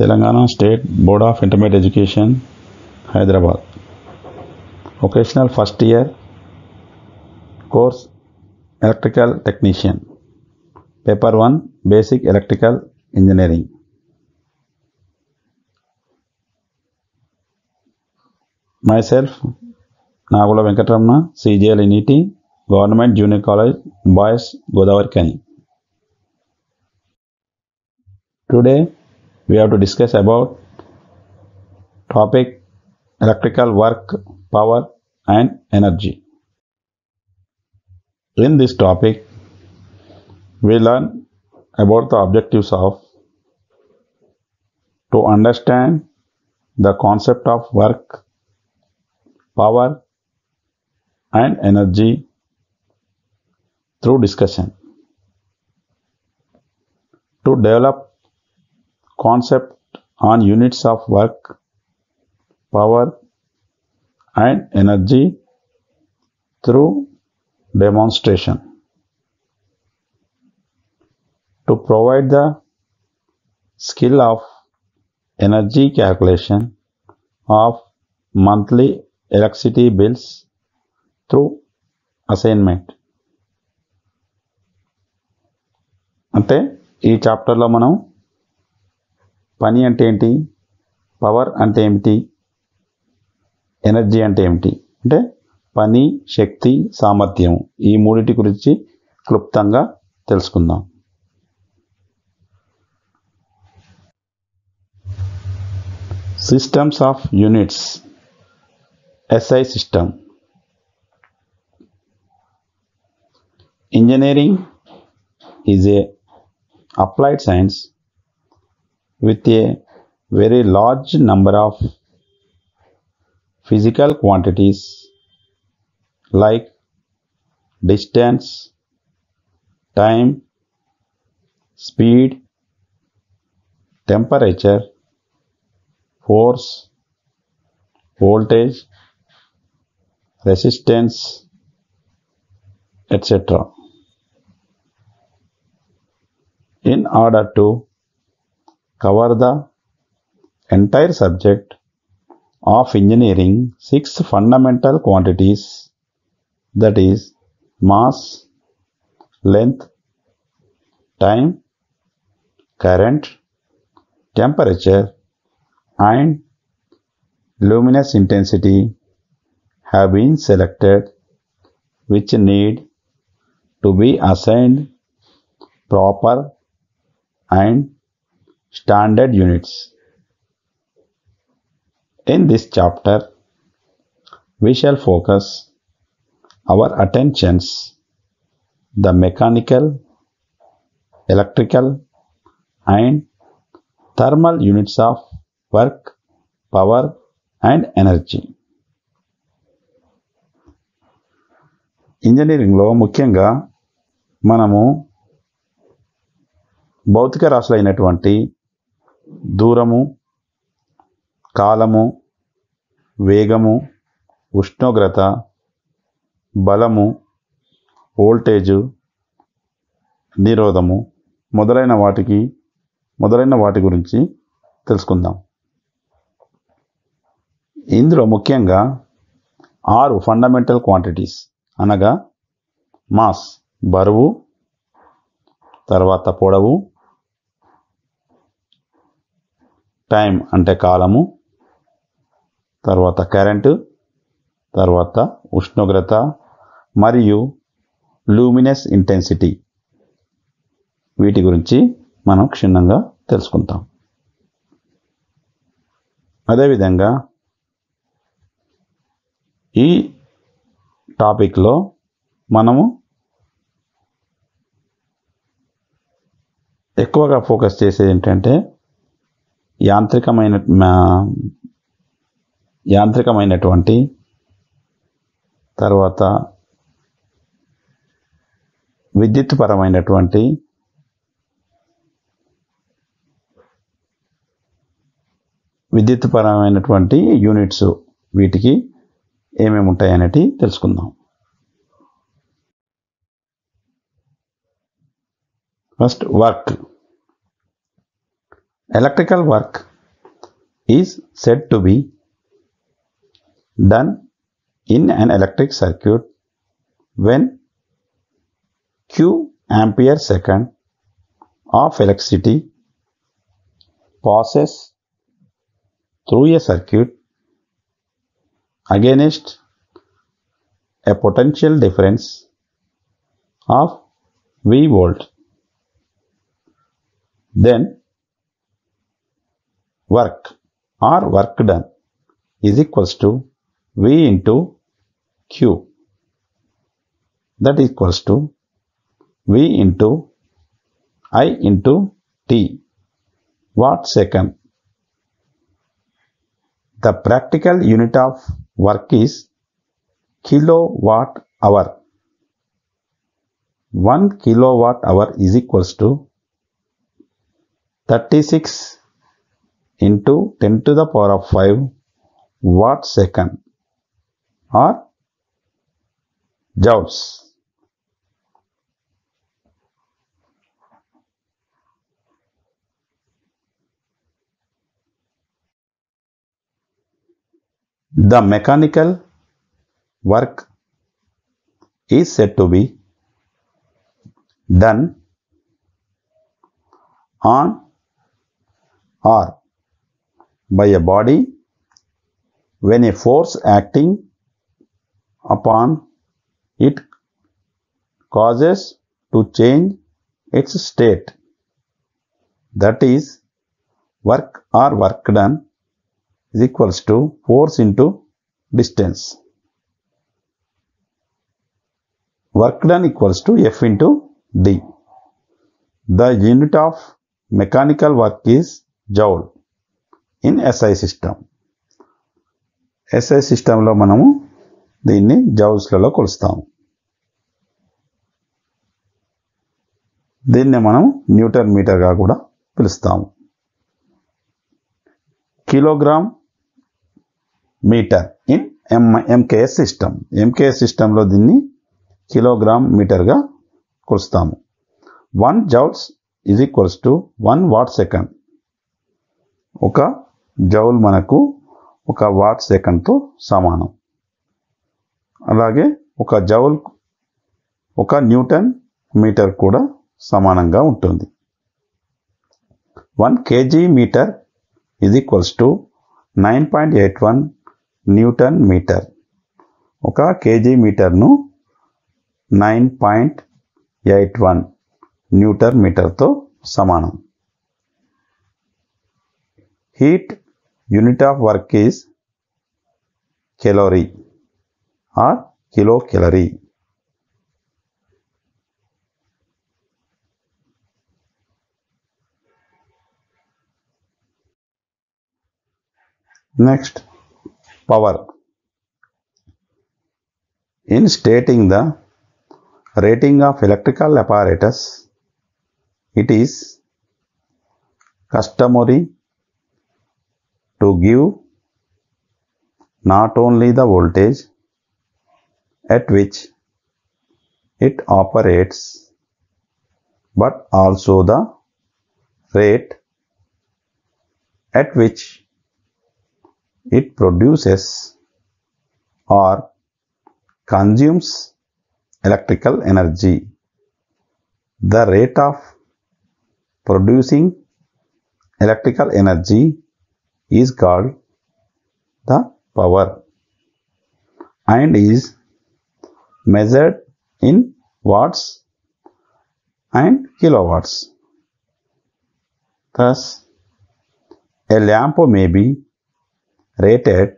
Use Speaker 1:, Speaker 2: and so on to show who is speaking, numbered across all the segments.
Speaker 1: Telangana state board of intermediate education Hyderabad vocational first year course electrical technician paper one basic electrical engineering myself Nagula Venkataramana CGL NET government junior college boys Godavarikhani today we have to discuss about topic electrical work, power and energy. In this topic, we learn about the objectives of to understand the concept of work, power and energy through discussion. To develop concept on units of work, power and energy through demonstration. To provide the skill of energy calculation of monthly electricity bills through assignment. అంటే ఈ చాప్టర్లో మనం పని అంటే ఏంటి power అంటే ఏమిటి energy అంటే ఏమిటి అంటే పని శక్తి సామర్థ్యం ఈ మూడింటి గురించి క్లుప్తంగా తెలుసుకుందాం systems of units SI system engineering is a applied science with a very large number of physical quantities like distance, time, speed, temperature, force, voltage, resistance, etc. In order to cover the entire subject of engineering six fundamental quantities that is mass, length, time, current, temperature and luminous intensity have been selected which need to be assigned proper and standard units. In this chapter, we shall focus our attentions the mechanical, electrical and thermal units of work, power and energy ఇంజనీరింగ్లో ముఖ్యంగా మనము భౌతిక రాశులైనటువంటి దూరము కాలము వేగము ఉష్ణోగ్రత బలము voltage నిరోధము మొదలైన వాటికి మొదలైన వాటి గురించి తెలుసుకుందాం ఇందులో ముఖ్యంగా ఆరు ఫండమెంటల్ క్వాంటిటీస్ అనగా మాస్ బరువు తర్వాత పొడవు టైం అంటే కాలము తర్వాత కరెంటు తర్వాత ఉష్ణోగ్రత మరియు లూమినస్ ఇంటెన్సిటీ వీటి గురించి మనం క్షుణ్ణంగా తెలుసుకుంటాం అదేవిధంగా ఈ టాపిక్లో మనము ఎక్కువగా ఫోకస్ చేసేది ఏంటంటే యాంత్రికమైన యాంత్రికమైనటువంటి తర్వాత విద్యుత్ పరమైనటువంటి విద్యుత్ పరమైనటువంటి యూనిట్స్ వీటికి ఏమేమి ఉంటాయనేటి తెలుసుకుందాం first work electrical work is said to be done in an electric circuit when Q ampere second of electricity passes through a circuit against a potential difference of V volt. Then work or work done is equals to V into Q. That equals to V into I into T. What second? The practical unit of work is kilowatt hour. 1 kilowatt hour is equals to 36 into 10 to the power of 5 watt second or joules. The mechanical work is said to be done on or by a body when a force acting upon it causes to change its state. That is, work or work done is equals to force into distance. Work done equals to F into D. The unit of mechanical work is joule. In SI system SI సిస్టంలో మనము దీన్ని జౌల్స్లలో కొలుస్తాము దీన్ని మనం Newton మీటర్గా కూడా పిలుస్తాము kilogram metre in M MKS system MKS సిస్టంలో దీన్ని కిలోగ్రామ్ మీటర్గా కొలుస్తాము one joules is equals to one watt second ఒక జౌల్ మనకు ఒక వాట్ సెకండ్తో సమానం అలాగే ఒక జౌల్ ఒక న్యూటన్ మీటర్ కూడా సమానంగా ఉంటుంది వన్ కేజీ మీటర్ ఇది equals to nine point eight one newton metre ఒక కేజీ మీటర్ను nine point eight one newton మీటర్తో సమానం heat unit of work is calorie or kilocalorie. Next, power. In stating the rating of electrical apparatus, it is customary to give not only the voltage at which it operates but also the rate at which it produces or consumes electrical energy. The rate of producing electrical energy is called the power and is measured in watts and kilowatts. Thus, a lamp may be rated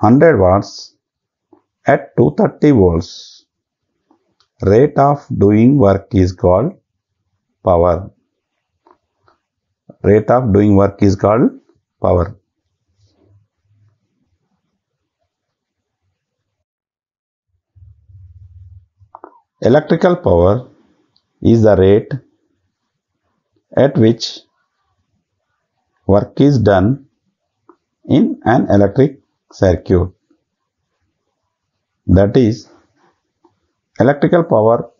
Speaker 1: 100 watts at 230 volts. Rate of doing work is called power rate of doing work is called power. Electrical power is the rate at which work is done in an electric circuit. That is, electrical power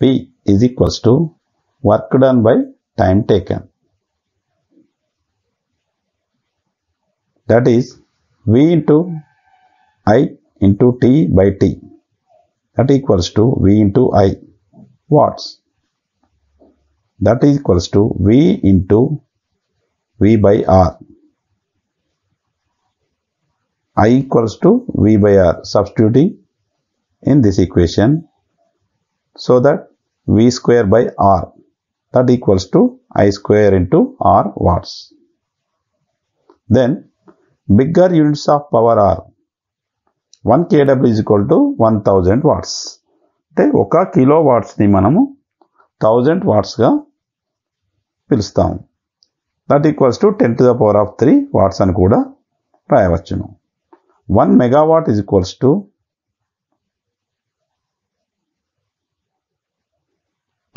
Speaker 1: P is equals to work done by time taken. that is V into I into T by T that equals to V into I watts that equals to V into V by R I equals to V by R substituting in this equation so that V square by R that equals to I square into R watts. Then bigger units of power are one KW is equal to one thousand watts అంటే ఒక kilo వాట్స్ని మనము thousand వాట్స్గా పిలుస్తాము that equals to ten to the power of three watts అని కూడా రాయవచ్చును one megawatt is equals to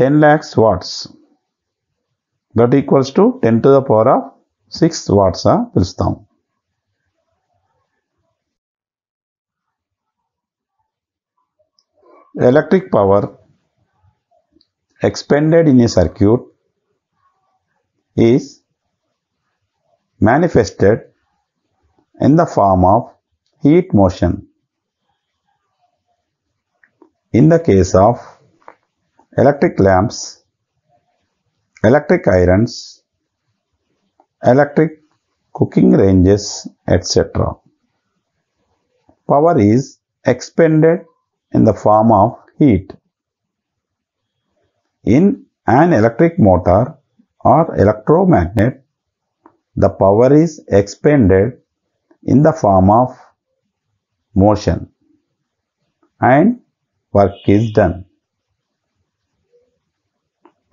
Speaker 1: ten lakhs watts that equals to ten to the power of six వాట్స్గా పిలుస్తాము electric power expended in a circuit is manifested in the form of heat motion. In the case of electric lamps, electric irons, electric cooking ranges, etc. Power is expended in the form of heat. In an electric motor or electromagnet, the power is expended in the form of motion and work is done.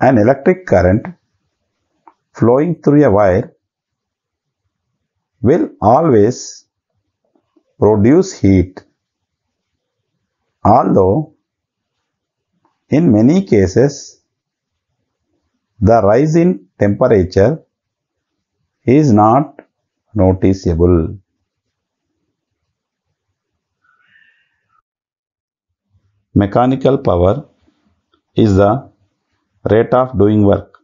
Speaker 1: An electric current flowing through a wire will always produce heat Although in many cases the rise in temperature is not noticeable. Mechanical power is the rate of doing work.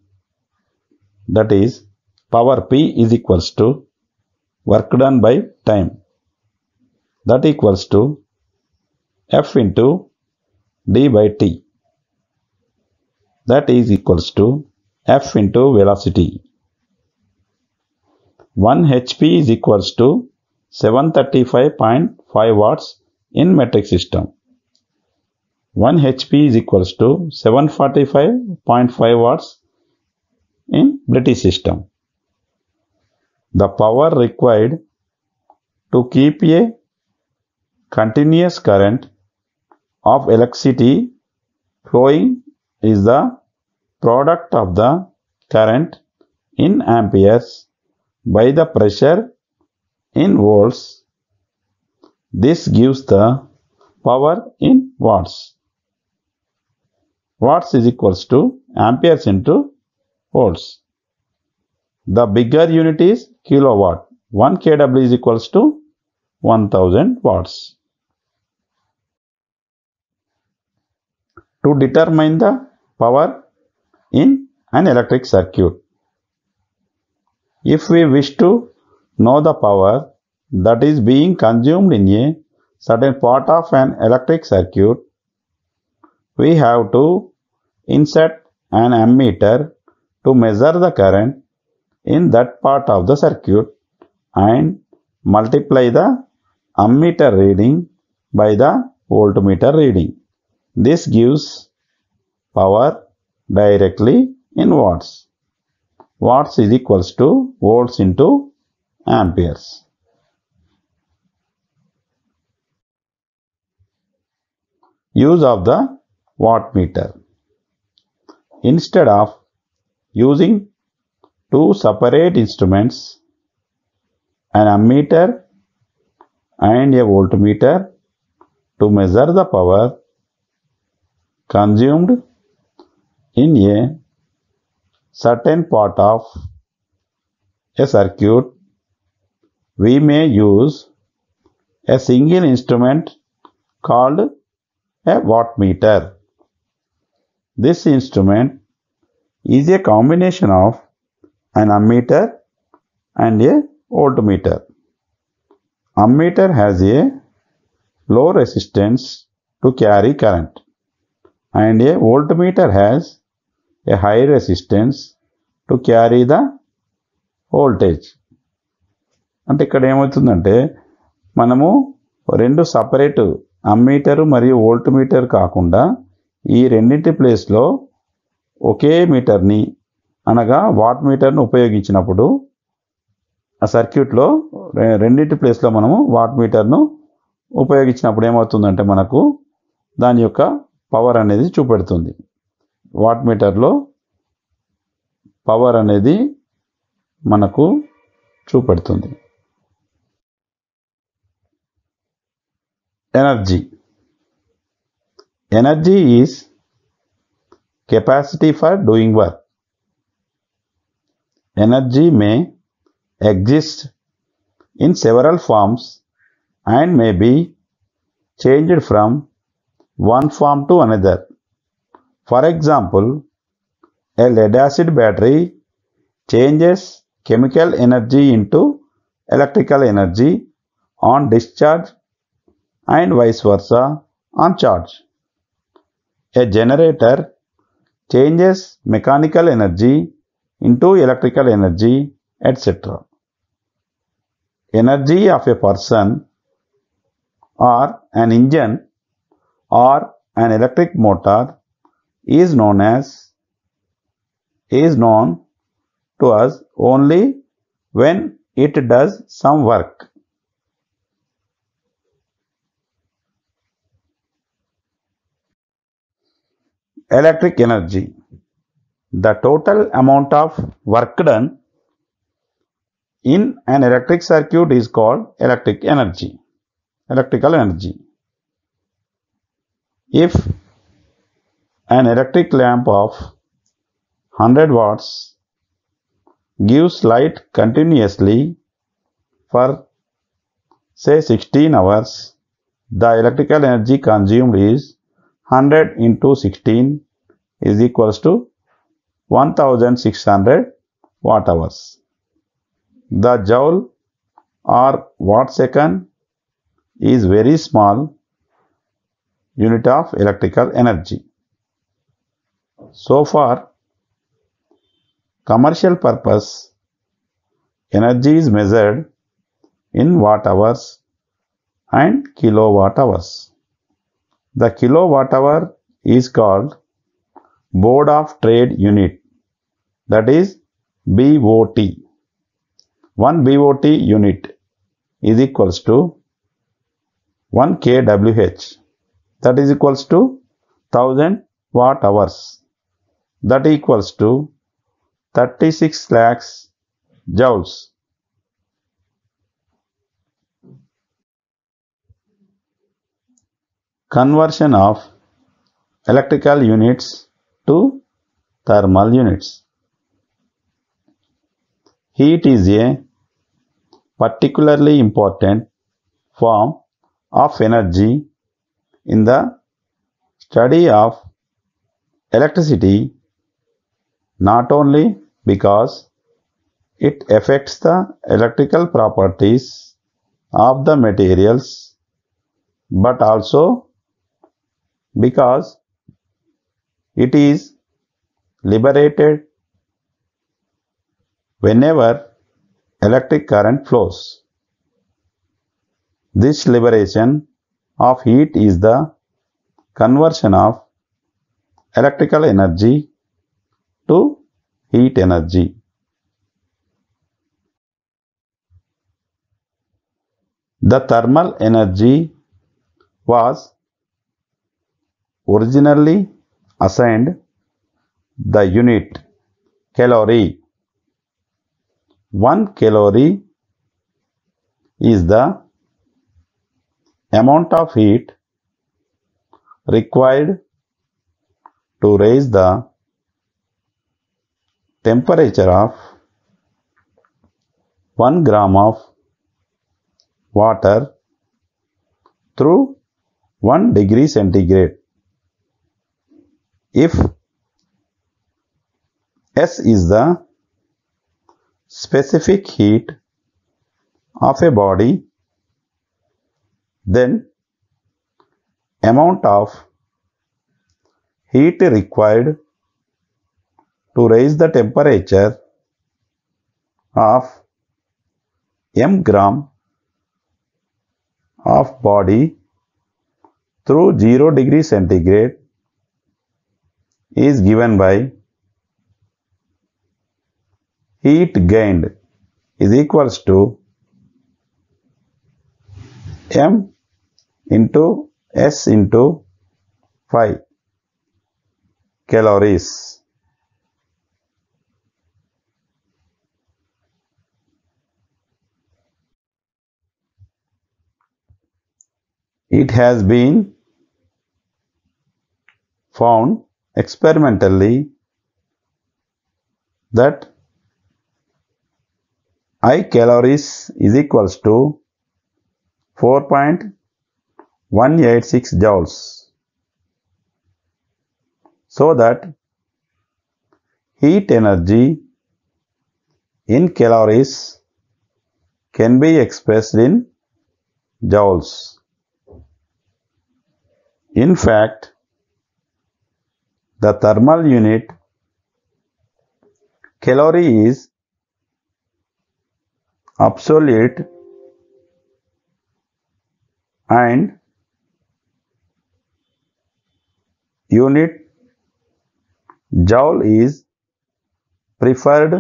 Speaker 1: That is power P is equals to work done by time. That equals to f into d by t that is equals to f into velocity. 1 HP is equals to 735.5 watts in metric system. 1 HP is equals to 745.5 watts in British system. The power required to keep a continuous current of electricity flowing is the product of the current in amperes by the pressure in volts. This gives the power in watts. Watts is equals to amperes into volts. The bigger unit is kilowatt. 1 kW is equals to 1000 watts. to determine the power in an electric circuit. If we wish to know the power that is being consumed in a certain part of an electric circuit, we have to insert an ammeter to measure the current in that part of the circuit and multiply the ammeter reading by the voltmeter reading. This gives power directly in watts. Watts is equals to volts into amperes. Use of the watt meter. Instead of using two separate instruments, an ammeter and a voltmeter to measure the power consumed in a certain part of a circuit, we may use a single instrument called a wattmeter. This instrument is a combination of an ammeter and a voltmeter. Ammeter has a low resistance to carry current and a voltmeter has a high resistance to carry the voltage అంటే ఇక్కడ ఏమవుతుందంటే మనము రెండు separate అమ్మీటరు మరియు volt meter కాకుండా ఈ రెండింటి ప్లేస్లో ఒకే మీటర్ని అనగా వాట్ మీటర్ను ఉపయోగించినప్పుడు ఆ సర్క్యూట్లో రెండింటి ప్లేస్లో మనము వాట్ మీటర్ను ఉపయోగించినప్పుడు ఏమవుతుందంటే మనకు దాని యొక్క పవర్ అనేది చూపెడుతుంది వాట్ మీటర్లో పవర్ అనేది మనకు చూపెడుతుంది energy energy is capacity for doing work energy may exist in several forms and may be changed from one form to another. For example, a lead acid battery changes chemical energy into electrical energy on discharge and vice versa on charge. A generator changes mechanical energy into electrical energy, etc. Energy of a person or an engine or an electric motor is known as is known to us only when it does some work. Electric energy. The total amount of work done in an electric circuit is called electric energy, electrical energy. If an electric lamp of 100 watts gives light continuously for say 16 hours, the electrical energy consumed is 100 into 16 is equals to 1600 watt hours. The joule or watt second is very small unit of electrical energy. So far, commercial purpose, energy is measured in watt hours and kilowatt hours. The kilowatt hour is called Board of Trade Unit that is BOT. One BOT unit is equals to 1 kWh that is equals to 1000 watt hours that equals to 36 lakhs joules conversion of electrical units to thermal units heat is a particularly important form of energy in the study of electricity not only because it affects the electrical properties of the materials but also because it is liberated whenever electric current flows. This liberation of heat is the conversion of electrical energy to heat energy. The thermal energy was originally assigned the unit calorie. 1 calorie is the amount of heat required to raise the temperature of 1 gram of water through 1 degree centigrade. If S is the specific heat of a body then amount of heat required to raise the temperature of m gram of body through 0 degree centigrade is given by heat gained is equals to m into s into 5 calories. It has been found experimentally that I calories is equals to 4.186 joules. So that heat energy in calories can be expressed in joules. In fact, the thermal unit calorie is obsolete and unit joule is preferred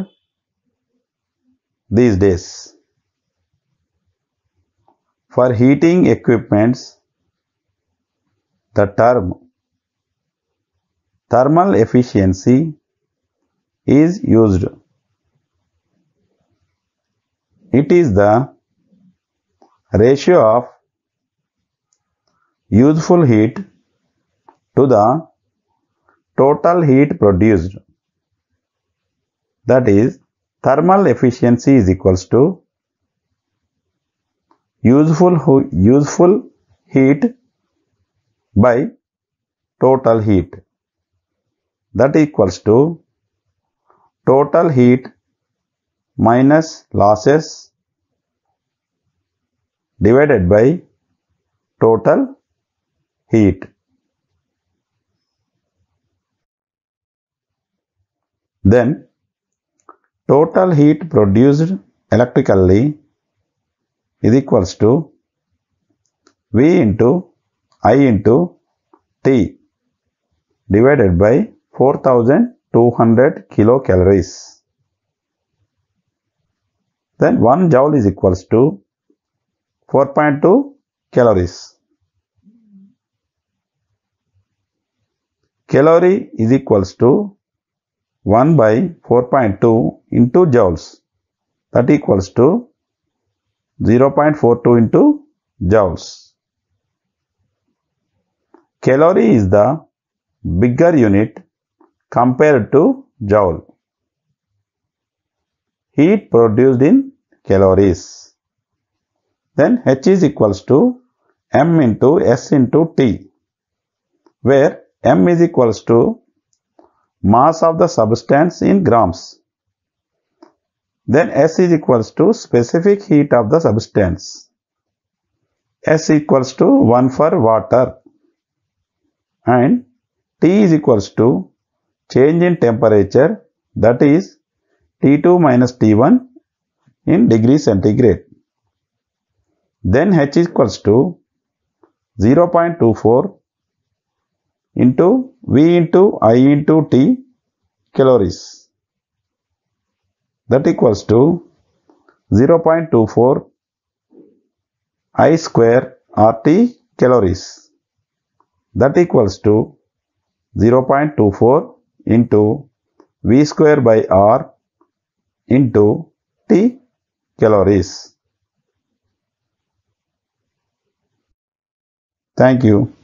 Speaker 1: these days for heating equipments the term thermal efficiency is used it is the ratio of useful heat to the total heat produced. That is thermal efficiency is equals to useful, useful heat by total heat. That equals to total heat minus losses divided by total heat then total heat produced electrically is equals to V into I into T divided by 4200 kilocalories. Then 1 joule is equals to 4.2 calories. Calorie is equals to 1 by 4.2 into joules. That equals to 0.42 into joules. Calorie is the bigger unit compared to joule. Heat produced in calories. Then H is equals to M into S into T where m is equals to mass of the substance in grams. Then S is equals to specific heat of the substance. S equals to 1 for water. And T is equals to change in temperature that is T2 minus T1 in degree centigrade. Then H is equals to 0.24 into V into I into T calories. That equals to 0.24 I square RT calories. That equals to 0.24 into V square by R into T calories. Thank you.